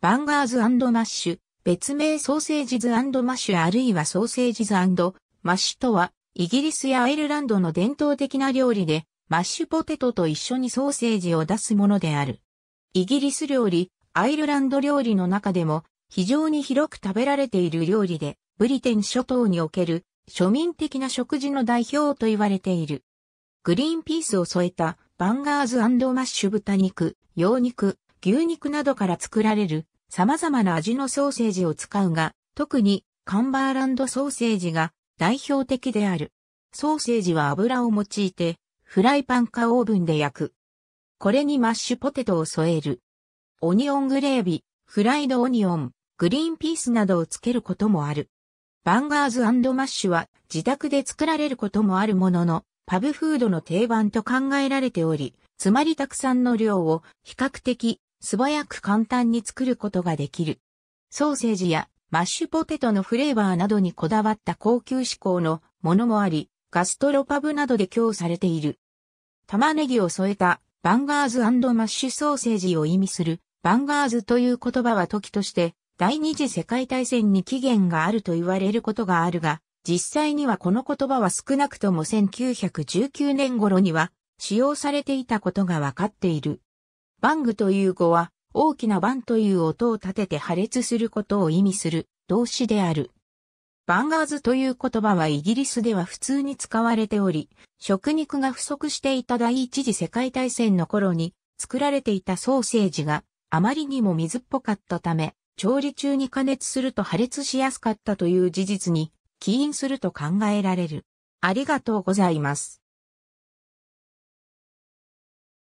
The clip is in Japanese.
バンガーズマッシュ、別名ソーセージズマッシュあるいはソーセージズマッシュとは、イギリスやアイルランドの伝統的な料理で、マッシュポテトと一緒にソーセージを出すものである。イギリス料理、アイルランド料理の中でも、非常に広く食べられている料理で、ブリテン諸島における庶民的な食事の代表と言われている。グリーンピースを添えたバンガーズマッシュ豚肉、羊肉、牛肉などから作られる様々な味のソーセージを使うが、特にカンバーランドソーセージが代表的である。ソーセージは油を用いて、フライパンかオーブンで焼く。これにマッシュポテトを添える。オニオングレービー、フライドオニオン、グリーンピースなどをつけることもある。バンガーズマッシュは自宅で作られることもあるものの、パブフードの定番と考えられており、つまりたくさんの量を比較的素早く簡単に作ることができる。ソーセージやマッシュポテトのフレーバーなどにこだわった高級志向のものもあり、ガストロパブなどで供されている。玉ねぎを添えたバンガーズマッシュソーセージを意味するバンガーズという言葉は時として第二次世界大戦に起源があると言われることがあるが、実際にはこの言葉は少なくとも1919年頃には使用されていたことがわかっている。バングという語は、大きなバンという音を立てて破裂することを意味する動詞である。バンガーズという言葉はイギリスでは普通に使われており、食肉が不足していた第一次世界大戦の頃に作られていたソーセージがあまりにも水っぽかったため、調理中に加熱すると破裂しやすかったという事実に起因すると考えられる。ありがとうございます。